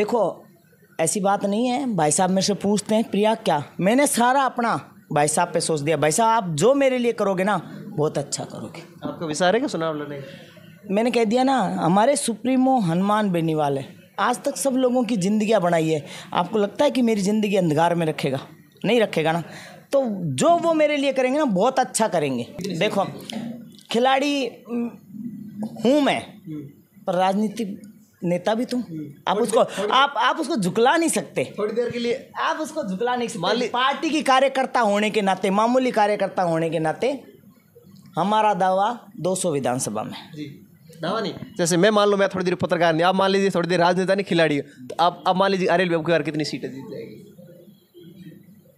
देखो ऐसी बात नहीं है भाई साहब मेरे से पूछते हैं प्रिया क्या मैंने सारा अपना भाई साहब पे सोच दिया भाई साहब आप जो मेरे लिए करोगे ना बहुत अच्छा करोगे आपको विचार है क्या चुनाव लड़ने मैंने कह दिया ना हमारे सुप्रीमो हनुमान बेनीवाल है आज तक सब लोगों की जिंदगी बनाई है आपको लगता है कि मेरी ज़िंदगी अंधकार में रखेगा नहीं रखेगा ना तो जो वो मेरे लिए करेंगे ना बहुत अच्छा करेंगे देखो खिलाड़ी हम्म, हूँ मैं पर राजनीति नेता भी तुम हम्म। आप उसको आप आप उसको झुकला नहीं सकते थोड़ी देर के लिए आप उसको झुकला नहीं सकते पार्टी की कार्यकर्ता होने के नाते मामूली कार्यकर्ता होने के नाते हमारा दावा 200 विधानसभा में जी दावा नहीं जैसे मैं मान लो मैं थोड़ी देर पत्रकार नहीं आप मान लीजिए थोड़ी देर राजनेता नहीं खिलाड़ी तो आप अब मान लीजिए आर एल कितनी सीटें जीत जाएगी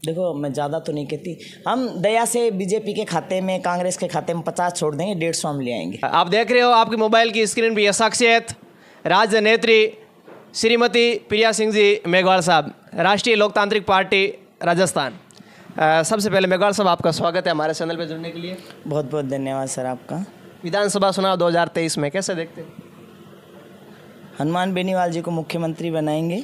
देखो मैं ज़्यादा तो नहीं कहती हम दया से बीजेपी के खाते में कांग्रेस के खाते में पचास छोड़ देंगे डेढ़ सौ हम ले आएंगे आप देख रहे हो आपके मोबाइल की स्क्रीन पर यह शख्सियत राजनेत्री श्रीमती प्रिया सिंह जी मेघवाल साहब राष्ट्रीय लोकतांत्रिक पार्टी राजस्थान सबसे पहले मेघवाल साहब आपका स्वागत है हमारे चैनल पर जुड़ने के लिए बहुत बहुत धन्यवाद सर आपका विधानसभा चुनाव 2023 में कैसे देखते हैं हनुमान बेनीवाल जी को मुख्यमंत्री बनाएंगे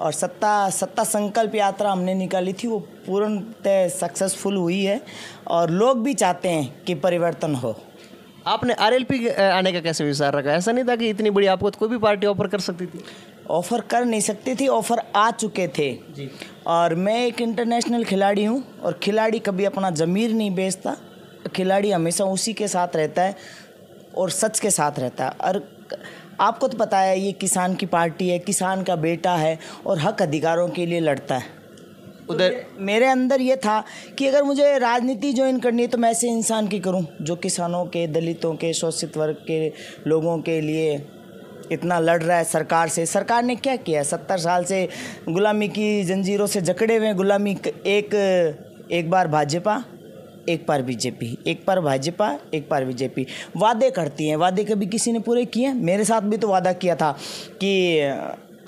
और सत्ता सत्ता संकल्प यात्रा हमने निकाली थी वो पूर्णतः सक्सेसफुल हुई है और लोग भी चाहते हैं कि परिवर्तन हो आपने पी आने का कैसे विचार रखा ऐसा नहीं था कि इतनी बड़ी आपको कोई भी पार्टी ऑफर कर सकती थी ऑफ़र कर नहीं सकती थी ऑफ़र आ चुके थे जी और मैं एक इंटरनेशनल खिलाड़ी हूँ और खिलाड़ी कभी अपना ज़मीर नहीं बेचता खिलाड़ी हमेशा उसी के साथ रहता है और सच के साथ रहता है और आपको तो पता है ये किसान की पार्टी है किसान का बेटा है और हक अधिकारों के लिए लड़ता है तो उधर मेरे अंदर ये था कि अगर मुझे राजनीति ज्वाइन करनी है तो मैं ऐसे इंसान की करूं जो किसानों के दलितों के शोषित वर्ग के लोगों के लिए इतना लड़ रहा है सरकार से सरकार ने क्या किया सत्तर साल से गुलामी की जंजीरों से जकड़े हुए गुलामी एक एक बार भाजपा एक बार बीजेपी एक बार भाजपा एक बार बीजेपी वादे करती हैं वादे कभी किसी ने पूरे किए मेरे साथ भी तो वादा किया था कि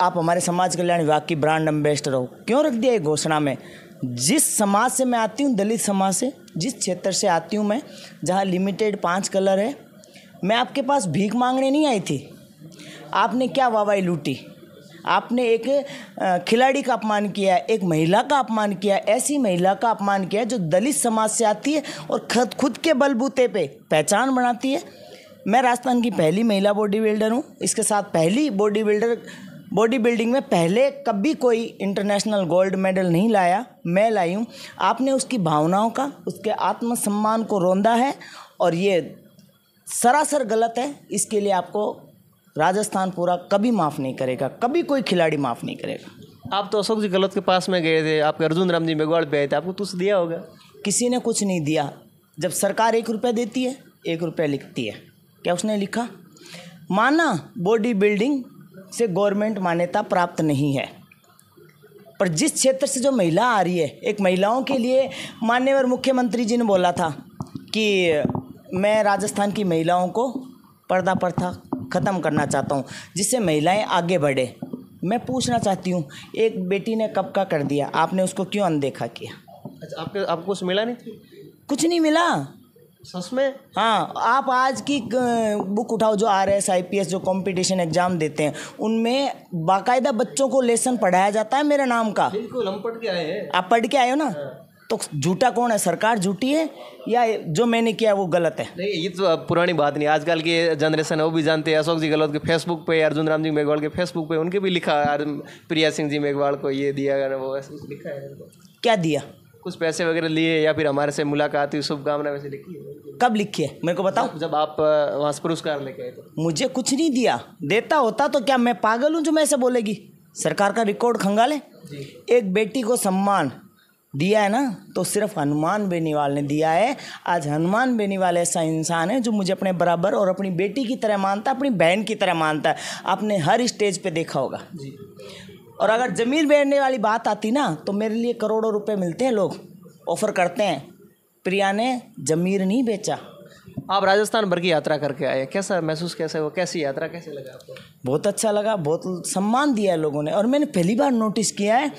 आप हमारे समाज कल्याण विभाग की ब्रांड एम्बेसडर हो क्यों रख दिया ये घोषणा में जिस समाज से मैं आती हूँ दलित समाज से जिस क्षेत्र से आती हूँ मैं जहाँ लिमिटेड पाँच कलर है मैं आपके पास भीख मांगने नहीं आई थी आपने क्या वावाई लूटी आपने एक खिलाड़ी का अपमान किया एक महिला का अपमान किया ऐसी महिला का अपमान किया जो दलित समाज से आती है और खुद खुद के बलबूते पे पहचान बनाती है मैं राजस्थान की पहली महिला बॉडी बिल्डर हूँ इसके साथ पहली बॉडी बिल्डर बॉडी बिल्डिंग में पहले कभी कोई इंटरनेशनल गोल्ड मेडल नहीं लाया मैं लाई हूँ आपने उसकी भावनाओं का उसके आत्मसम्मान को रोंदा है और ये सरासर गलत है इसके लिए आपको राजस्थान पूरा कभी माफ़ नहीं करेगा कभी कोई खिलाड़ी माफ़ नहीं करेगा आप तो अशोक जी गलत के पास में गए थे आपके अर्जुन राम जी मेघवाड़ पे आए थे आपको कुछ दिया होगा किसी ने कुछ नहीं दिया जब सरकार एक रुपया देती है एक रुपया लिखती है क्या उसने लिखा माना बॉडी बिल्डिंग से गवर्नमेंट मान्यता प्राप्त नहीं है पर जिस क्षेत्र से जो महिला आ रही है एक महिलाओं के लिए मान्यवर मुख्यमंत्री जी ने बोला था कि मैं राजस्थान की महिलाओं को पर्दा प्रथा ख़त्म करना चाहता हूँ जिससे महिलाएं आगे बढ़े मैं पूछना चाहती हूँ एक बेटी ने कब का कर दिया आपने उसको क्यों अनदेखा किया अच्छा आपके आपको कुछ मिला नहीं कुछ नहीं मिला सच में हाँ आप आज की बुक उठाओ जो R S I P S जो कॉम्पिटिशन एग्जाम देते हैं उनमें बाकायदा बच्चों को लेसन पढ़ाया जाता है मेरे नाम का बिल्कुल हम पढ़ के आए हैं आप पढ़ के आए हो ना हाँ। तो झूठा कौन है सरकार झूठी है या जो मैंने किया वो गलत है नहीं ये तो पुरानी बात नहीं आजकल की जनरेशन है वो भी जानते हैं अशोक जी गहलोत के फेसबुक पे अर्जुन राम जी मेघवाल के फेसबुक पे उनके भी लिखा प्रिया सिंह जी मेघवाल को ये दिया वो लिखा है क्या दिया कुछ पैसे वगैरह लिए या फिर हमारे से मुलाकात हुई शुभकामना वैसे लिखी है कब लिखी है मेरे को बताओ जब आप वहाँ से पुरस्कार लेके आए तो मुझे कुछ नहीं दिया देता होता तो क्या मैं पागल हूँ जो मैं ऐसे बोलेगी सरकार का रिकॉर्ड खंगाले एक बेटी को सम्मान दिया है ना तो सिर्फ हनुमान बेनीवाल ने दिया है आज हनुमान बेनीवाल ऐसा इंसान है जो मुझे अपने बराबर और अपनी बेटी की तरह मानता है अपनी बहन की तरह मानता है आपने हर स्टेज पे देखा होगा और अगर ज़मीन बेचने वाली बात आती ना तो मेरे लिए करोड़ों रुपए मिलते हैं लोग ऑफ़र करते हैं प्रिया ने ज़मीर नहीं बेचा आप राजस्थान भर की यात्रा करके आए कैसा महसूस कैसे हुआ कैसी यात्रा कैसे लगा आपको बहुत अच्छा लगा बहुत सम्मान दिया है लोगों ने और मैंने पहली बार नोटिस किया है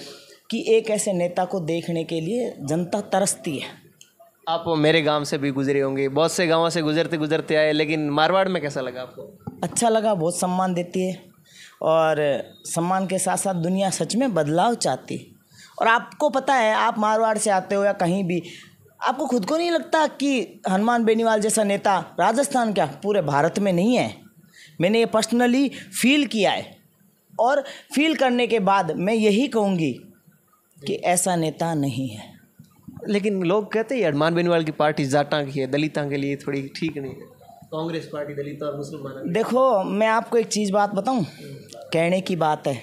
कि एक ऐसे नेता को देखने के लिए जनता तरसती है आप मेरे गांव से भी गुजरे होंगे बहुत से गांवों से गुजरते गुजरते आए लेकिन मारवाड़ में कैसा लगा आपको अच्छा लगा बहुत सम्मान देती है और सम्मान के साथ साथ दुनिया सच में बदलाव चाहती और आपको पता है आप मारवाड़ से आते हो या कहीं भी आपको खुद को नहीं लगता कि हनुमान बेनीवाल जैसा नेता राजस्थान क्या पूरे भारत में नहीं है मैंने ये पर्सनली फील किया है और फील करने के बाद मैं यही कहूँगी कि ऐसा नेता नहीं है लेकिन लोग कहते हैं हनुमान बेनीवाल की पार्टी जाटा की है दलिता के लिए थोड़ी ठीक नहीं है कांग्रेस पार्टी दलित और मुसलमान देखो मैं आपको एक चीज़ बात बताऊं हम्म। कहने की बात है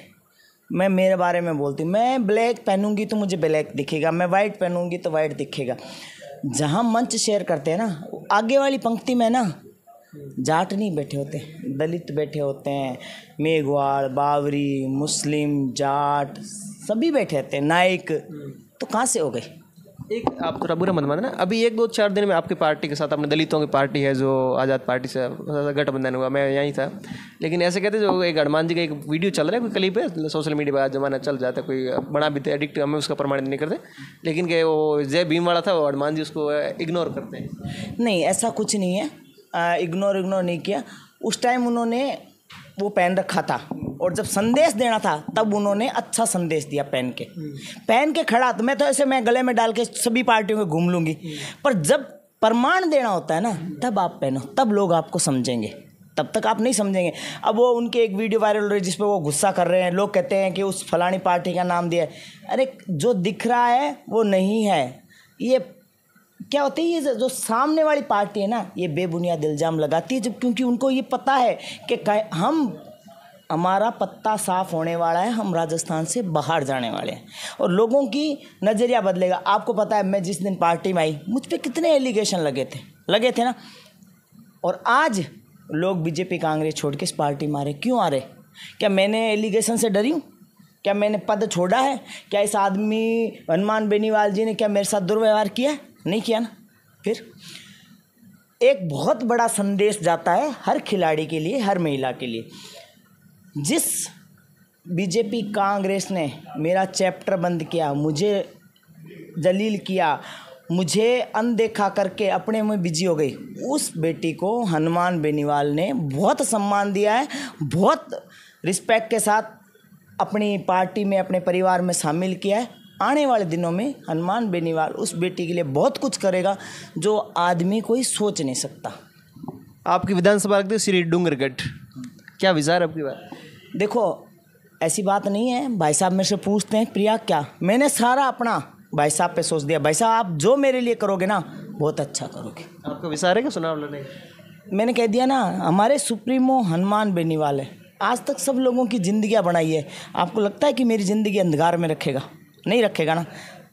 मैं मेरे बारे में बोलती हूँ मैं ब्लैक पहनूंगी तो मुझे ब्लैक दिखेगा मैं वाइट पहनूंगी तो वाइट दिखेगा जहाँ मंच शेयर करते हैं ना आगे वाली पंक्ति में ना जाट नहीं बैठे होते दलित बैठे होते हैं मेघवाड़ बावरी मुस्लिम जाट सभी बैठे होते हैं नाइक हम्म। तो कहाँ से हो गए एक आप थोड़ा बुरा मत मानना अभी एक दो चार दिन में आपकी पार्टी के साथ अपने दलितों की पार्टी है जो आज़ाद पार्टी से गठबंधन हुआ मैं यहीं था लेकिन ऐसे कहते जो एक हनुमान जी का एक वीडियो चल रहा है कोई क्लिप है सोशल मीडिया पर आज जमाना चल जाता है कोई बना भी थे एडिक्ट हमें उसका प्रमाणित नहीं करते लेकिन के वो जय भीम वाला था वो हनुमान जी उसको इग्नोर करते हैं नहीं ऐसा कुछ नहीं है इग्नोर इग्नोर नहीं किया उस टाइम उन्होंने वो पहन रखा था और जब संदेश देना था तब उन्होंने अच्छा संदेश दिया पहन के पहन के खड़ा तो मैं तो ऐसे मैं गले में डाल के सभी पार्टियों में घूम लूँगी पर जब प्रमाण देना होता है ना तब आप पहनो तब लोग आपको समझेंगे तब तक आप नहीं समझेंगे अब वो उनके एक वीडियो वायरल हो रही है जिसपे वो गुस्सा कर रहे हैं लोग कहते हैं कि उस फलानी पार्टी का नाम दिया अरे जो दिख रहा है वो नहीं है ये क्या होता है ये जो सामने वाली पार्टी है ना ये बेबुनियाद इल्ज़ाम लगाती है जब क्योंकि उनको ये पता है कि हम हमारा पत्ता साफ होने वाला है हम राजस्थान से बाहर जाने वाले हैं और लोगों की नज़रिया बदलेगा आपको पता है मैं जिस दिन पार्टी में आई मुझ पर कितने एलिगेशन लगे थे लगे थे ना और आज लोग बीजेपी कांग्रेस छोड़ के इस पार्टी में आ रहे क्यों आ रहे क्या मैंने एलिगेशन से डरी हूँ क्या मैंने पद छोड़ा है क्या इस आदमी हनुमान बेनीवाल जी ने क्या मेरे साथ दुर्व्यवहार किया है नहीं किया ना फिर एक बहुत बड़ा संदेश जाता है हर खिलाड़ी के लिए हर महिला के लिए जिस बीजेपी कांग्रेस ने मेरा चैप्टर बंद किया मुझे जलील किया मुझे अनदेखा करके अपने में बिजी हो गई उस बेटी को हनुमान बेनीवाल ने बहुत सम्मान दिया है बहुत रिस्पेक्ट के साथ अपनी पार्टी में अपने परिवार में शामिल किया है आने वाले दिनों में हनुमान बेनीवाल उस बेटी के लिए बहुत कुछ करेगा जो आदमी कोई सोच नहीं सकता आपकी विधानसभा अध्यक्ष श्री डूंगरगढ़ क्या विचार आपकी बात देखो ऐसी बात नहीं है भाई साहब मेरे से पूछते हैं प्रिया क्या मैंने सारा अपना भाई साहब पे सोच दिया भाई साहब आप जो मेरे लिए करोगे ना बहुत अच्छा करोगे आपको विचार है क्या सुना लड़ने मैंने कह दिया ना हमारे सुप्रीमो हनुमान बेनीवाल है आज तक सब लोगों की जिंदगियां बनाई है आपको लगता है कि मेरी ज़िंदगी अंधकार में रखेगा नहीं रखेगा ना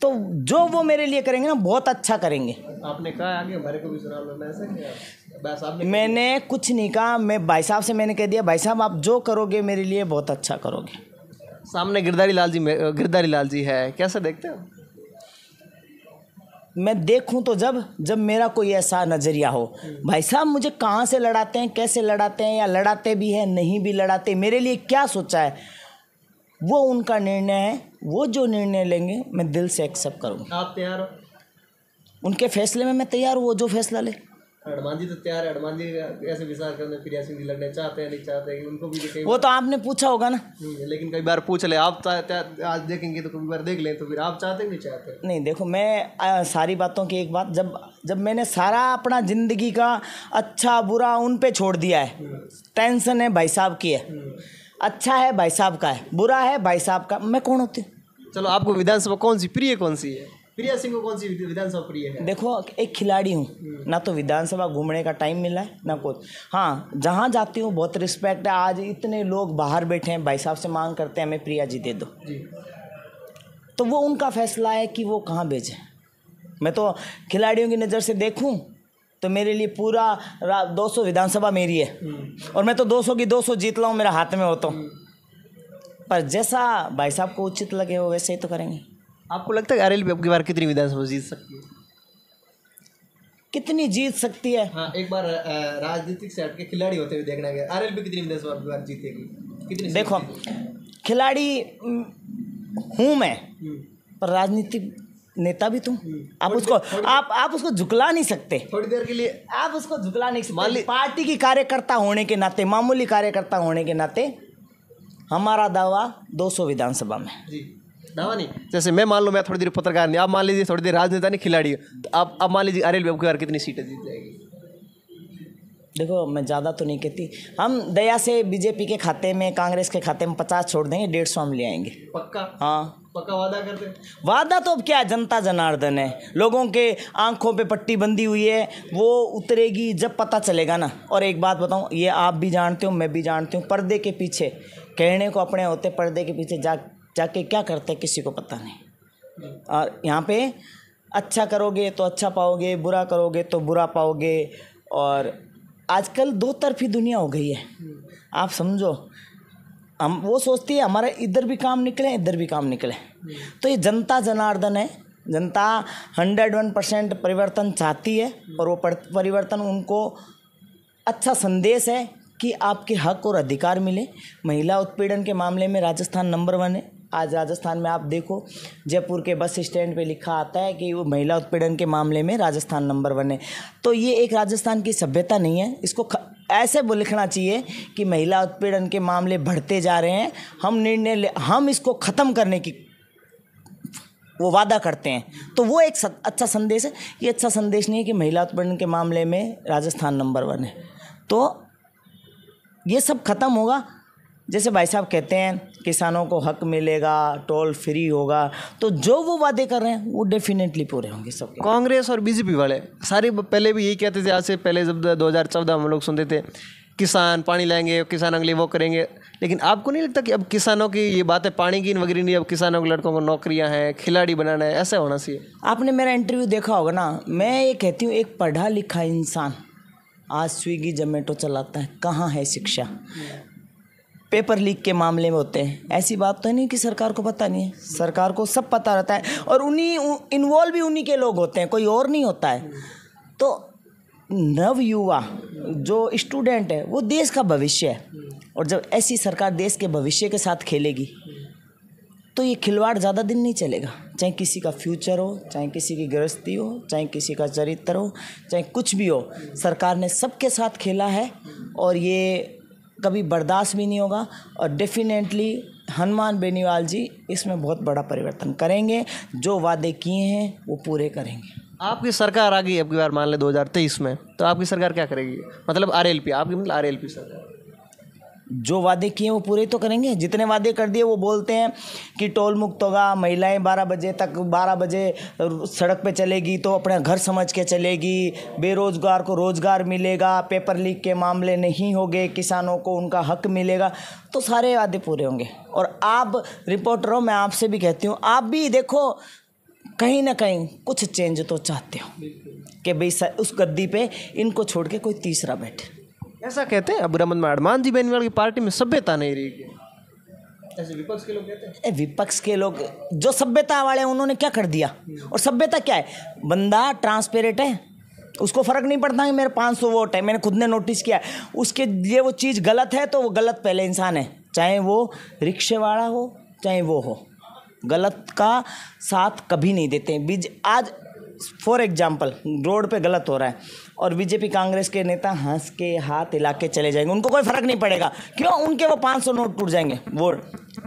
तो जो वो मेरे लिए करेंगे ना बहुत अच्छा करेंगे आपने कहा आगे हमारे को भी सुना मैंने कुछ नहीं कहा मैं भाई साहब से मैंने कह दिया भाई साहब आप जो करोगे मेरे लिए बहुत अच्छा करोगे सामने गिरधारी लाल जी गिरधारी लाल जी है कैसे देखते हो मैं देखूं तो जब जब मेरा कोई ऐसा नज़रिया हो हम्म। भाई साहब मुझे कहाँ से लड़ाते हैं कैसे लड़ाते हैं या लड़ाते भी हैं नहीं भी लड़ाते मेरे लिए क्या सोचा है वो उनका निर्णय है वो जो निर्णय लेंगे मैं दिल से एक्सेप्ट करूँगा आप तैयार हो उनके फैसले में मैं तैयार हूँ वो जो फैसला ले हनुमान जी तो तैयार है हनुमान जी ऐसे विचार करने फिर ऐसे भी लड़ने चाहते हैं नहीं चाहते हैं उनको भी वो तो आपने पूछा होगा ना लेकिन कई बार पूछ ले आप आज देखेंगे तो कभी बार देख लें तो फिर आप चाहते नहीं चाहते नहीं देखो मैं आ, सारी बातों की एक बात जब जब मैंने सारा अपना ज़िंदगी का अच्छा बुरा उन पे छोड़ दिया है हम्म। टेंशन है भाई साहब की है हम्म। अच्छा है भाई साहब का है बुरा है भाई साहब का मैं कौन होती हूँ चलो आपको विधानसभा कौन सी प्रिय कौन सी है प्रिया सिंह को कौन सी विधानसभा प्रिय है देखो एक खिलाड़ी हूँ हम्म। ना तो विधानसभा घूमने का टाइम मिला है ना कुछ हाँ जहाँ जाती हूँ बहुत रिस्पेक्ट है आज इतने लोग बाहर बैठे हैं भाई साहब से मांग करते हैं हमें प्रिया जी दे दो जी। तो वो उनका फैसला है कि वो कहाँ भेजें मैं तो खिलाड़ियों की नज़र से देखूँ तो मेरे लिए पूरा सौ विधानसभा मेरी है हम्म। और मैं तो सौ की सौ जीत लाऊँ मेरा हाथ में हो तो पर जैसा भाई साहब को उचित लगे हो वैसे ही तो करेंगे आपको लगता है आरएलपी आपकी बार कितनी विधानसभा जीत सकती है कितनी जीत सकती है हाँ एक बार राजनीतिक सेट के खिलाड़ी होते हुए देखना गया आर कितनी विधानसभा आपकी बार जीतेगी कितनी देखो खिलाड़ी हूँ मैं हम्म। पर राजनीति नेता भी तुम हम्म। आप उसको आप आप उसको झुकला नहीं सकते थोड़ी देर के लिए आप उसको झुकला नहीं सकते पार्टी की कार्यकर्ता होने के नाते मामूली कार्यकर्ता होने के नाते हमारा दावा 200 विधानसभा में दावा नहीं जैसे मैं मान लो मैं थोड़ी देर पत्रकार नहीं आप मान लीजिए थोड़ी देर राजनेता नहीं खिलाड़ी तो आप अब मान लीजिए अरेल बाबू कितनी सीटें जीत जाएगी देखो मैं ज़्यादा तो नहीं कहती हम दया से बीजेपी के खाते में कांग्रेस के खाते में पचास छोड़ देंगे डेढ़ सौ हम ले आएंगे पक्का हाँ पक्का वादा करते वादा तो अब क्या है जनता जनार्दन है लोगों के आंखों पे पट्टी बंधी हुई है वो उतरेगी जब पता चलेगा ना और एक बात बताऊँ ये आप भी जानते हो मैं भी जानती हूँ पर्दे के पीछे कहने को अपने होते पर्दे के पीछे जा जाके क्या करते किसी को पता नहीं और यहाँ पे अच्छा करोगे तो अच्छा पाओगे बुरा करोगे तो बुरा पाओगे और आजकल दो तरफी दुनिया हो गई है आप समझो हम वो सोचती है हमारा इधर भी काम निकले इधर भी काम निकले तो ये जनता जनार्दन है जनता हंड्रेड वन परसेंट परिवर्तन चाहती है और वो परिवर्तन उनको अच्छा संदेश है कि आपके हक और अधिकार मिले महिला उत्पीड़न के मामले में राजस्थान नंबर वन है आज राजस्थान में आप देखो जयपुर के बस स्टैंड पे लिखा आता है कि वो महिला उत्पीड़न के मामले में राजस्थान नंबर वन है तो ये एक राजस्थान की सभ्यता नहीं है इसको ख... ऐसे वो लिखना चाहिए कि महिला उत्पीड़न के मामले बढ़ते जा रहे हैं हम निर्णय हम इसको ख़त्म करने की वो वादा करते हैं तो वो एक सद, अच्छा संदेश है ये अच्छा संदेश नहीं है कि महिला उत्पीड़न के मामले में राजस्थान नंबर वन है तो ये सब ख़त्म होगा जैसे भाई साहब कहते हैं किसानों को हक मिलेगा टोल फ्री होगा तो जो वो वादे कर रहे हैं वो डेफिनेटली पूरे होंगे सब कांग्रेस और बीजेपी वाले सारे पहले भी यही कहते थे आज से पहले जब 2014 हम लोग सुनते थे किसान पानी लाएंगे किसान अगले वो करेंगे लेकिन आपको नहीं लगता कि अब किसानों की ये बातें पानी की वगैरह नहीं अब किसानों के लड़कों को नौकरियां हैं खिलाड़ी बनाना है ऐसा होना चाहिए आपने मेरा इंटरव्यू देखा होगा ना मैं ये कहती हूँ एक पढ़ा लिखा इंसान आज स्विगी जोमेटो चलाता है कहाँ है शिक्षा पेपर लीक के मामले में होते हैं ऐसी बात तो नहीं कि सरकार को पता नहीं है सरकार को सब पता रहता है और उन्हीं इन्वॉल्व भी उन्हीं के लोग होते हैं कोई और नहीं होता है तो नवयुवा जो स्टूडेंट है वो देश का भविष्य है और जब ऐसी सरकार देश के भविष्य के साथ खेलेगी तो ये खिलवाड़ ज़्यादा दिन नहीं चलेगा चाहे किसी का फ्यूचर हो चाहे किसी की गृहस्थी हो चाहे किसी का चरित्र हो चाहे कुछ भी हो सरकार ने सबके साथ खेला है और ये कभी बर्दाश्त भी नहीं होगा और डेफिनेटली हनुमान बेनीवाल जी इसमें बहुत बड़ा परिवर्तन करेंगे जो वादे किए हैं वो पूरे करेंगे आपकी सरकार आ गई अब की बार मान लें दो में तो आपकी सरकार क्या करेगी मतलब आर आपकी मतलब आर सरकार जो वादे किए वो पूरे तो करेंगे जितने वादे कर दिए वो बोलते हैं कि टोल मुक्त होगा महिलाएं 12 बजे तक 12 बजे सड़क पे चलेगी तो अपना घर समझ के चलेगी बेरोज़गार को रोज़गार मिलेगा पेपर लीक के मामले नहीं होंगे किसानों को उनका हक मिलेगा तो सारे वादे पूरे होंगे और आप रिपोर्टरों मैं आपसे भी कहती हूँ आप भी देखो कहीं ना कहीं कुछ चेंज तो चाहते हो कि भाई उस गद्दी पर इनको छोड़ के कोई तीसरा बैठे ऐसा कहते हैं अबूरमन माडमान जी बेनीवाल की पार्टी में सभ्यता नहीं रही क्या ऐसे विपक्ष के लोग कहते हैं विपक्ष के लोग जो सभ्यता वाले हैं उन्होंने क्या कर दिया और सभ्यता क्या है बंदा ट्रांसपेरेंट है उसको फ़र्क नहीं पड़ता कि मेरे 500 वोट है मैंने खुद ने नोटिस किया उसके लिए वो चीज़ गलत है तो वो गलत पहले इंसान है चाहे वो रिक्शे वाला हो चाहे वो हो गलत का साथ कभी नहीं देते बीज आज फॉर एग्जाम्पल रोड पे गलत हो रहा है और बीजेपी कांग्रेस के नेता हंस के हाथ इलाके चले जाएंगे उनको कोई फर्क नहीं पड़ेगा क्यों उनके वो पाँच सौ नोट टूट जाएंगे वोट